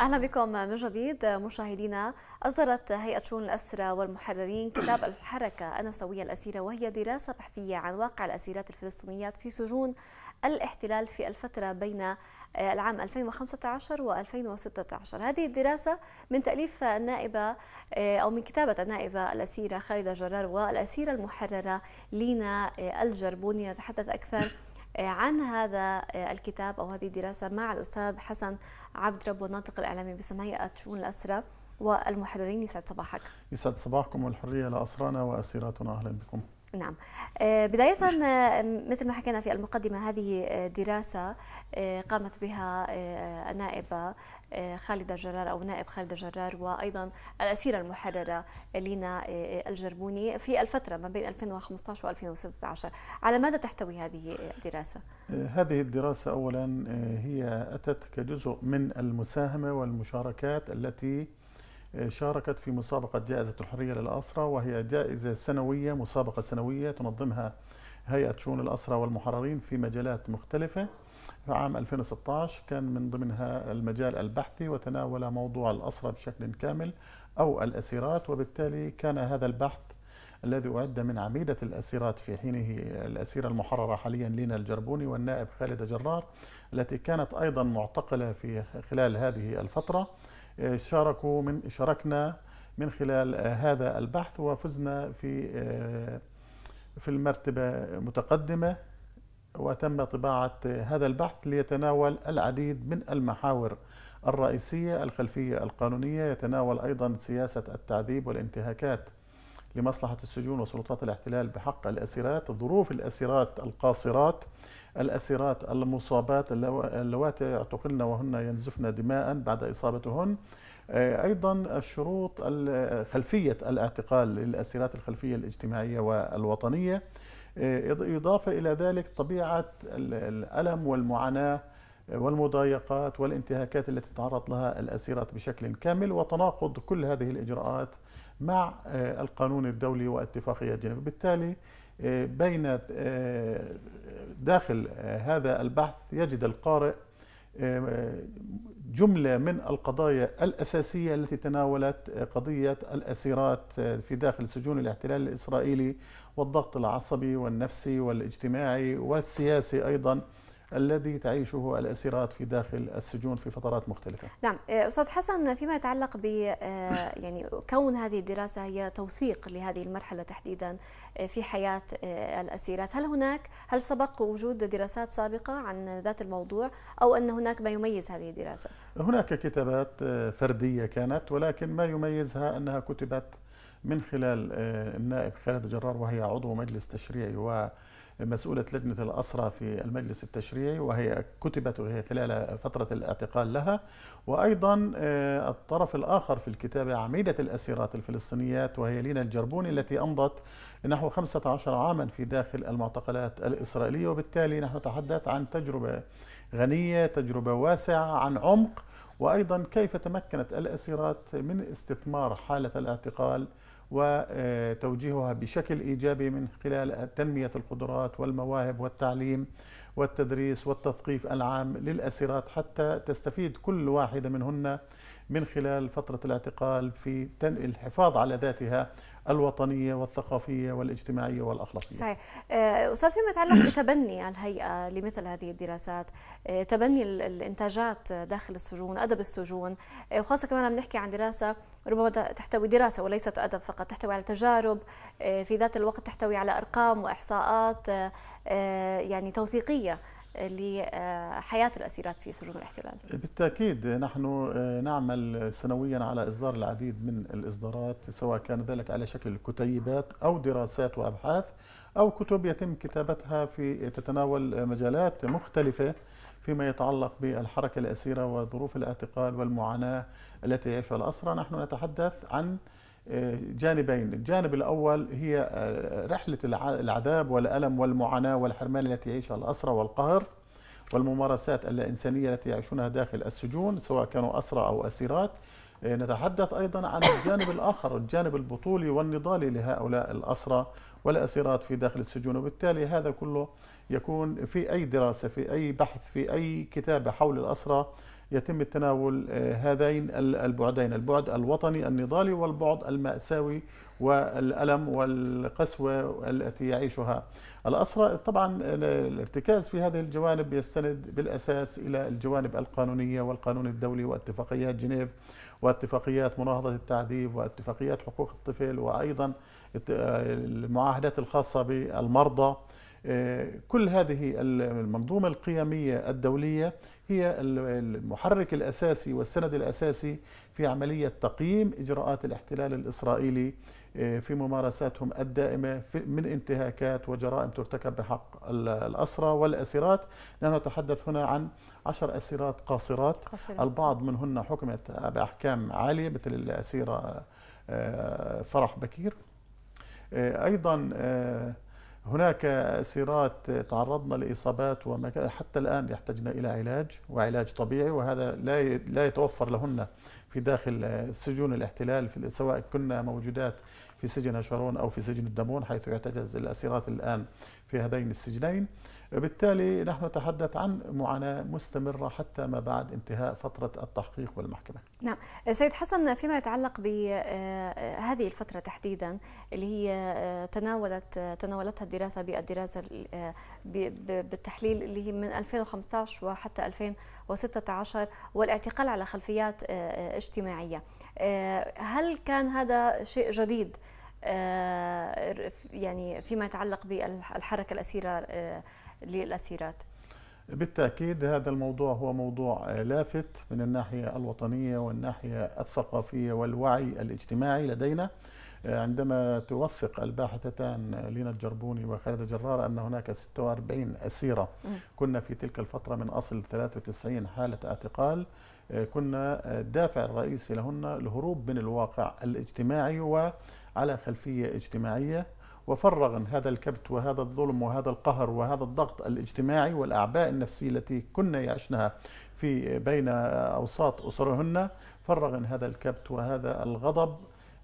اهلا بكم من جديد مشاهدينا اصدرت هيئه شؤون الاسرى والمحررين كتاب الحركه النسويه الاسيره وهي دراسه بحثيه عن واقع الاسيرات الفلسطينيات في سجون الاحتلال في الفتره بين آه، العام 2015 و 2016 هذه الدراسة من تأليف النائبة آه، أو من كتابة النائبة الأسيرة خالدة جرار والأسيرة المحررة لينا آه، الجربوني نتحدث أكثر عن هذا آه، الكتاب أو هذه الدراسة مع الأستاذ حسن عبد رب الناطق الإعلامي باسم هيئة شؤون الاسرى والمحررين يسعد صباحك يسعد صباحكم والحرية لأسرانا وأسيراتنا أهلا بكم نعم آه، بداية آه، مثل ما حكينا في المقدمة هذه آه، دراسة قامت بها النائبة خالدة جرار أو نائب خالدة جرار وأيضا الأسيرة المحررة لينا الجربوني في الفترة ما بين 2015 و 2016 على ماذا تحتوي هذه الدراسة؟ هذه الدراسة أولا هي أتت كجزء من المساهمة والمشاركات التي شاركت في مسابقة جائزة الحرية للأسرة وهي جائزة سنوية مسابقة سنوية تنظمها هيئة شؤون الأسرة والمحررين في مجالات مختلفة في عام 2016 كان من ضمنها المجال البحثي وتناول موضوع الأسرة بشكل كامل أو الأسيرات وبالتالي كان هذا البحث الذي أعد من عميدة الأسيرات في حينه الأسيرة المحررة حاليا لينا الجربوني والنائب خالد جرار التي كانت أيضا معتقلة في خلال هذه الفترة شاركوا من شاركنا من خلال آه، هذا البحث وفزنا في آه، في المرتبة متقدمة وتم طباعة آه، هذا البحث ليتناول العديد من المحاور الرئيسية الخلفية القانونية يتناول أيضا سياسة التعذيب والانتهاكات لمصلحة السجون وسلطات الاحتلال بحق الأسيرات ظروف الأسيرات القاصرات الأسيرات المصابات اللواتي اعتقلن وهن ينزفن دماء بعد إصابتهن آه، أيضا الشروط خلفية الاعتقال للأسيرات الخلفية الاجتماعية والوطنية آه، إضافة إلى ذلك طبيعة الألم والمعاناة والمضايقات والانتهاكات التي تعرض لها الأسيرات بشكل كامل وتناقض كل هذه الإجراءات مع آه، القانون الدولي واتفاقية جنيف بالتالي آه، بين آه، داخل هذا البحث يجد القارئ جملة من القضايا الأساسية التي تناولت قضية الأسيرات في داخل سجون الاحتلال الإسرائيلي والضغط العصبي والنفسي والاجتماعي والسياسي أيضا الذي تعيشه الأسيرات في داخل السجون في فترات مختلفة نعم آه، أستاذ حسن فيما يتعلق ب آه، يعني كون هذه الدراسة هي توثيق لهذه المرحلة تحديدا آه، في حياة الأسيرات هل هناك هل سبق وجود دراسات سابقة عن ذات الموضوع أو أن هناك ما يميز هذه الدراسة هناك كتابات فردية كانت ولكن ما يميزها أنها كتبت من خلال النائب خالد جرار وهي عضو مجلس تشريعي و مسؤولة لجنة الأسرة في المجلس التشريعي وهي كتبت وهي خلال فترة الاعتقال لها وأيضا آه، الطرف الآخر في الكتابة عميدة الأسيرات الفلسطينيات وهي لينا الجربوني التي أمضت نحو 15 عاما في داخل المعتقلات الإسرائيلية وبالتالي نحن نتحدث عن تجربة غنية تجربة واسعة عن عمق وأيضا كيف تمكنت الأسيرات من استثمار حالة الاعتقال وتوجيهها بشكل ايجابي من خلال تنميه القدرات والمواهب والتعليم والتدريس والتثقيف العام للاسيرات حتى تستفيد كل واحده منهن من خلال فتره الاعتقال في الحفاظ على ذاتها الوطنيه والثقافيه والاجتماعيه والاخلاقيه. صحيح. آه، استاذ فيما يتعلق بتبني الهيئه لمثل هذه الدراسات، آه، تبني الانتاجات داخل السجون، ادب السجون، آه، وخاصه كمان عم نحكي عن دراسه ربما تحتوي دراسه وليست ادب فقط، تحتوي على تجارب، في ذات الوقت تحتوي على ارقام واحصاءات يعني توثيقيه لحياة الأسيرات في سجون الاحتلال بالتأكيد نحن آه، نعمل سنويا على إصدار العديد من الإصدارات سواء كان ذلك على شكل كتيبات أو دراسات وأبحاث أو كتب يتم كتابتها في تتناول مجالات مختلفة فيما يتعلق بالحركة الأسيرة وظروف الاعتقال والمعاناة التي يعيشها الأسرى نحن نتحدث عن جانبين الجانب الأول هي آه، رحلة العذاب والألم والمعاناة والحرمان التي يعيشها الأسرى والقهر والممارسات الإنسانية التي يعيشونها داخل السجون سواء كانوا أسرى أو أسيرات آه، نتحدث أيضا عن الجانب الآخر الجانب البطولي والنضالي لهؤلاء الأسرى والأسيرات في داخل السجون وبالتالي هذا كله يكون في أي دراسة في أي بحث في أي كتابة حول الأسرى يتم التناول آه، هذين البعدين البعد الوطني النضالي والبعد المأساوي والألم والقسوة التي يعيشها الأسرى طبعا آه، الارتكاز في هذه الجوانب يستند بالأساس إلى الجوانب القانونية والقانون الدولي واتفاقيات جنيف واتفاقيات مناهضة التعذيب واتفاقيات حقوق الطفل وأيضا آه، المعاهدات الخاصة بالمرضى آه، كل هذه المنظومة القيمية الدولية هي المحرك الأساسي والسند الأساسي في عملية تقييم إجراءات الاحتلال الإسرائيلي آه، في ممارساتهم الدائمة من انتهاكات وجرائم ترتكب بحق الأسرى والأسيرات نحن نتحدث هنا عن عشر أسيرات قاصرات قصيرة. البعض منهن حكمت بأحكام عالية مثل الأسيرة آه، فرح بكير أيضا هناك أسيرات تعرضنا لإصابات وحتى الآن يحتاجنا إلى علاج وعلاج طبيعي وهذا لا لا يتوفر لهن في داخل سجون الاحتلال في سواء كنا موجودات في سجن شارون أو في سجن الدمون حيث يعتجز الأسيرات الآن في هذين السجنين بالتالي نحن نتحدث عن معاناة مستمرة حتى ما بعد انتهاء فترة التحقيق والمحكمة نعم سيد حسن فيما يتعلق بهذه آه، الفترة تحديدا اللي هي آه، تناولت آه، تناولتها الدراسة بالدراسة بالتحليل اللي هي من 2015 وحتى 2016 والاعتقال على خلفيات اجتماعية هل كان هذا شيء جديد يعني فيما يتعلق بالحركة الأسيرة للأسيرات بالتأكيد هذا الموضوع هو موضوع لافت من الناحية الوطنية والناحية الثقافية والوعي الاجتماعي لدينا عندما توثق الباحثتان لينا الجربوني وخالد جرار أن هناك 46 أسيرة كنا في تلك الفترة من أصل 93 حالة اعتقال كنا الدافع الرئيسي لهن الهروب من الواقع الاجتماعي وعلى خلفية اجتماعية وفرغا هذا الكبت وهذا الظلم وهذا القهر وهذا الضغط الاجتماعي والأعباء النفسية التي كنا يعشنها في بين أوساط أسرهن فرغا هذا الكبت وهذا الغضب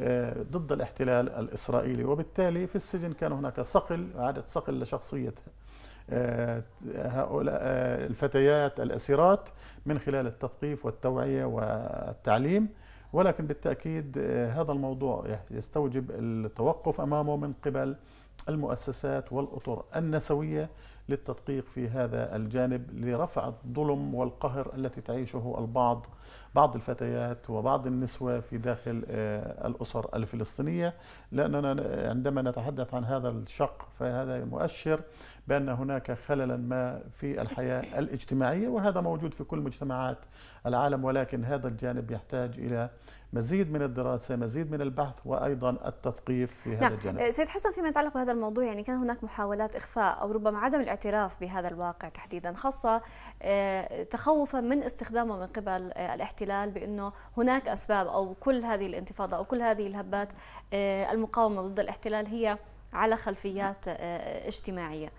آه، ضد الاحتلال الإسرائيلي وبالتالي في السجن كان هناك صقل إعادة صقل لشخصية آه، هؤلاء آه، الفتيات الأسيرات من خلال التثقيف والتوعية والتعليم ولكن بالتأكيد آه، هذا الموضوع يستوجب التوقف أمامه من قبل المؤسسات والأطر النسوية للتدقيق في هذا الجانب لرفع الظلم والقهر التي تعيشه البعض بعض الفتيات وبعض النسوة في داخل آه، الأسر الفلسطينية لأننا عندما نتحدث عن هذا الشق فهذا مؤشر بأن هناك خللا ما في الحياة الاجتماعية وهذا موجود في كل مجتمعات العالم ولكن هذا الجانب يحتاج إلى مزيد من الدراسة مزيد من البحث وأيضا التثقيف في هذا نعم. الجانب أه، سيد حسن فيما يتعلق بهذا الموضوع يعني كان هناك محاولات إخفاء أو ربما عدم الاعتراف بهذا الواقع تحديدا خاصة أه، تخوفا من استخدامه من قبل أه، الاحتلال بأنه هناك أسباب أو كل هذه الانتفاضة أو كل هذه الهبات المقاومة ضد الاحتلال هي على خلفيات اجتماعية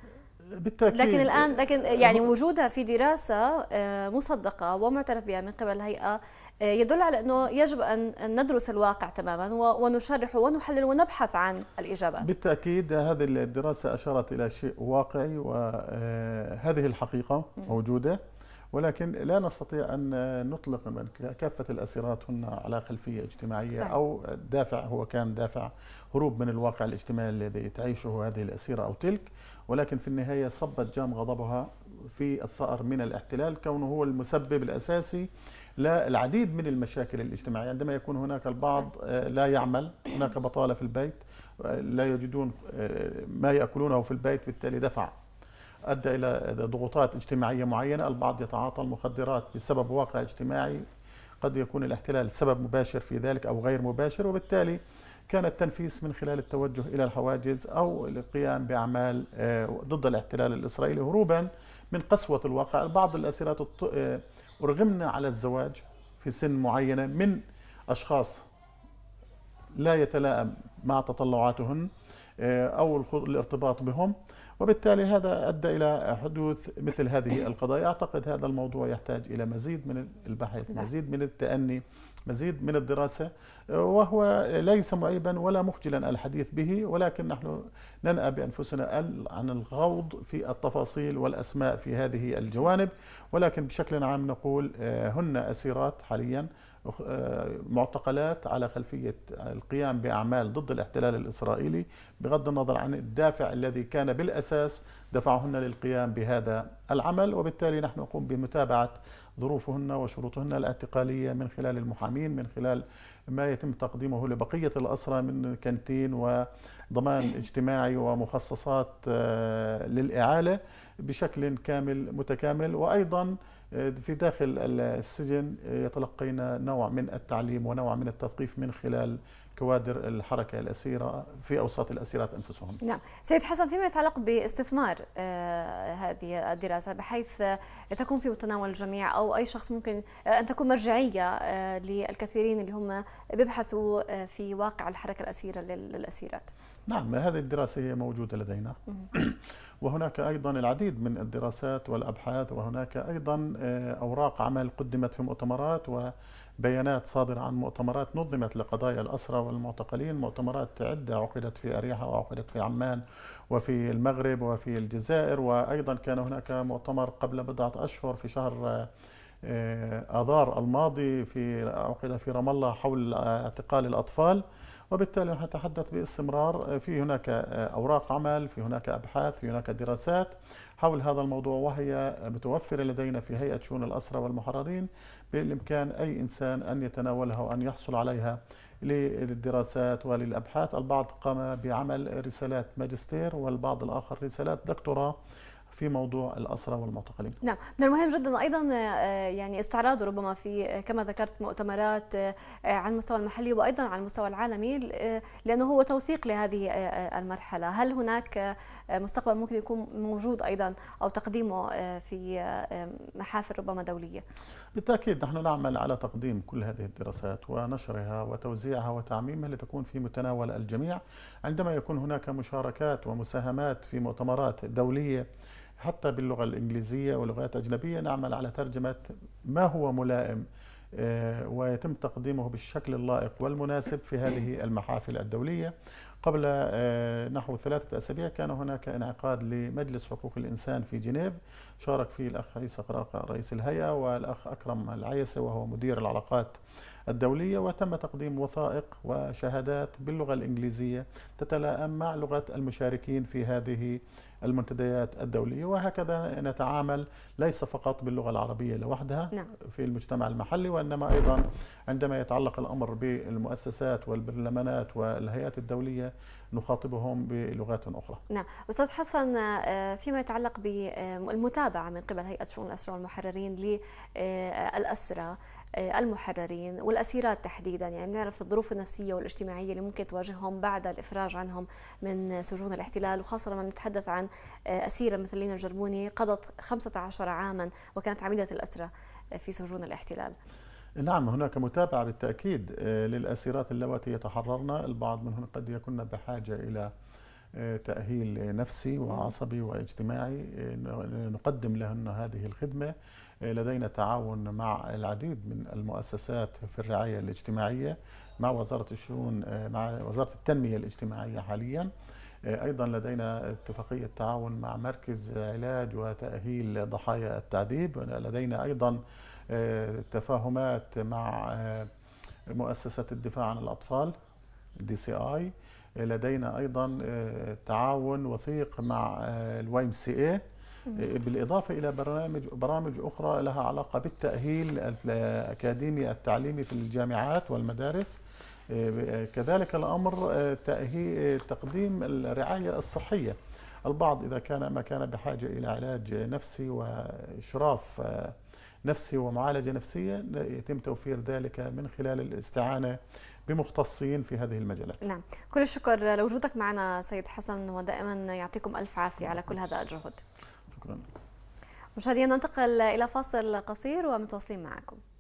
بالتأكيد لكن الآن لكن أه، يعني وجودها في دراسة أه، مصدقة ومعترف بها من قبل الهيئة أه، يدل على أنه يجب أن ندرس الواقع تماما ونشرح ونحلل ونبحث عن الإجابات بالتأكيد هذه الدراسة أشارت إلى شيء واقعي وهذه الحقيقة موجودة ولكن لا نستطيع أن نطلق من كافة الأسيرات هن على خلفية اجتماعية صحيح. أو دافع هو كان دافع هروب من الواقع الاجتماعي الذي تعيشه هذه الأسيرة أو تلك ولكن في النهاية صبت جام غضبها في الثأر من الاحتلال كونه هو المسبب الأساسي للعديد من المشاكل الاجتماعية عندما يكون هناك البعض آه، لا يعمل هناك بطالة في البيت آه، لا يجدون آه، ما يأكلونه في البيت بالتالي دفع ادى الى ضغوطات اجتماعيه معينه، البعض يتعاطى المخدرات بسبب واقع اجتماعي قد يكون الاحتلال سبب مباشر في ذلك او غير مباشر وبالتالي كان التنفيس من خلال التوجه الى الحواجز او القيام باعمال آه، ضد الاحتلال الاسرائيلي هروبا من قسوه الواقع، بعض الاسيرات آه، ارغمنا على الزواج في سن معينه من اشخاص لا يتلائم مع تطلعاتهن آه، او الارتباط بهم وبالتالي هذا أدى إلى حدوث مثل هذه القضايا أعتقد هذا الموضوع يحتاج إلى مزيد من البحث نعم. مزيد من التأني مزيد من الدراسة وهو ليس معيبا ولا مخجلا الحديث به ولكن نحن ننأى بأنفسنا عن الغوض في التفاصيل والأسماء في هذه الجوانب ولكن بشكل عام نقول آه، هن أسيرات حاليا آه، معتقلات على خلفية القيام بأعمال ضد الاحتلال الإسرائيلي بغض النظر عن الدافع الذي كان بالأساس دفعهن للقيام بهذا العمل وبالتالي نحن نقوم بمتابعة ظروفهن وشروطهن الاعتقالية من خلال المحامين من خلال ما يتم تقديمه لبقية الأسرى من كنتين و ضمان اجتماعي ومخصصات آه، للإعالة بشكل كامل متكامل وأيضا آه، في داخل السجن آه، يتلقينا نوع من التعليم ونوع من التثقيف من خلال كوادر الحركة الأسيرة في أوساط الأسيرات أنفسهم نعم سيد حسن فيما يتعلق باستثمار هذه الدراسة بحيث تكون في متناول الجميع أو أي شخص ممكن أن تكون مرجعية للكثيرين اللي هم بيبحثوا في واقع الحركة الأسيرة للأسيرات نعم هذه الدراسة هي موجودة لدينا وهناك أيضا العديد من الدراسات والأبحاث وهناك أيضا آه، أوراق عمل قدمت في مؤتمرات وبيانات صادرة عن مؤتمرات نظمت لقضايا الأسرى والمعتقلين مؤتمرات عدة عقدت في أريحة وعقدت في عمان وفي المغرب وفي الجزائر وأيضا كان هناك مؤتمر قبل بضعة أشهر في شهر آه، آذار الماضي في عقد في رام الله حول آه، اعتقال الأطفال وبالتالي نحن نتحدث باستمرار آه، في هناك آه، أوراق عمل في هناك أبحاث في هناك دراسات حول هذا الموضوع وهي متوفرة لدينا في هيئة شؤون الأسرى والمحررين بالإمكان أي إنسان أن يتناولها وأن يحصل عليها للدراسات وللأبحاث البعض قام بعمل رسالات ماجستير والبعض الآخر رسالات دكتوراه في موضوع الأسرى والمعتقلين نعم من المهم جدا أيضا آه، يعني استعراض ربما في آه، كما ذكرت مؤتمرات آه، على المستوى المحلي وأيضا على المستوى العالمي لأنه هو توثيق لهذه المرحلة هل هناك مستقبل ممكن يكون موجود أيضا أو تقديمه في محافل ربما دولية بالتأكيد نحن نعمل على تقديم كل هذه الدراسات ونشرها وتوزيعها وتعميمها لتكون في متناول الجميع عندما يكون هناك مشاركات ومساهمات في مؤتمرات دولية حتى باللغة الإنجليزية ولغات أجنبية نعمل على ترجمة ما هو ملائم آه، ويتم تقديمه بالشكل اللائق والمناسب في هذه المحافل الدولية قبل آه، نحو ثلاثة أسابيع كان هناك انعقاد لمجلس حقوق الإنسان في جنيف شارك فيه الأخ عيسى قراقة رئيس الهيئة والأخ أكرم العيسى وهو مدير العلاقات الدولية وتم تقديم وثائق وشهادات باللغة الإنجليزية تتلائم مع لغة المشاركين في هذه المنتديات الدولية وهكذا نتعامل ليس فقط باللغة العربية لوحدها نعم. في المجتمع المحلي وإنما أيضا عندما يتعلق الأمر بالمؤسسات والبرلمانات والهيئات الدولية نخاطبهم بلغات أخرى نعم أستاذ حسن آه، فيما يتعلق بالمتابعة من قبل هيئة شؤون الأسرى والمحررين للأسرى آه، آه، المحررين والأسيرات تحديدا يعني بنعرف الظروف النفسية والاجتماعية اللي ممكن تواجههم بعد الإفراج عنهم من سجون الاحتلال وخاصة لما بنتحدث عن أسيرة مثل لينا الجربوني قضت 15 عاما وكانت عميدة الاسرى في سجون الاحتلال نعم هناك متابعة بالتأكيد آه، للأسيرات اللواتي يتحررن البعض منهن قد يكون بحاجة إلى آه، تأهيل نفسي وعصبي واجتماعي آه، نقدم لهن هذه الخدمة لدينا تعاون مع العديد من المؤسسات في الرعاية الاجتماعية مع وزارة الشؤون مع وزارة التنمية الاجتماعية حالياً أيضا لدينا اتفاقية تعاون مع مركز علاج وتأهيل ضحايا التعذيب لدينا أيضا آه، تفاهمات مع آه، مؤسسة الدفاع عن الأطفال دي سي آي لدينا أيضا آه، تعاون وثيق مع ام سي اي بالإضافة إلى برنامج برامج أخرى لها علاقة بالتأهيل الأكاديمي التعليمي في الجامعات والمدارس آه، كذلك الأمر آه، آه، تقديم الرعاية الصحية البعض إذا كان ما كان بحاجة إلى علاج نفسي وإشراف نفسي ومعالجة نفسية يتم توفير ذلك من خلال الاستعانة بمختصين في هذه المجالات نعم كل الشكر لوجودك معنا سيد حسن ودائما يعطيكم ألف عافية على كل هذا الجهد شكرا مشاهدينا ننتقل إلى فاصل قصير ومتواصلين معكم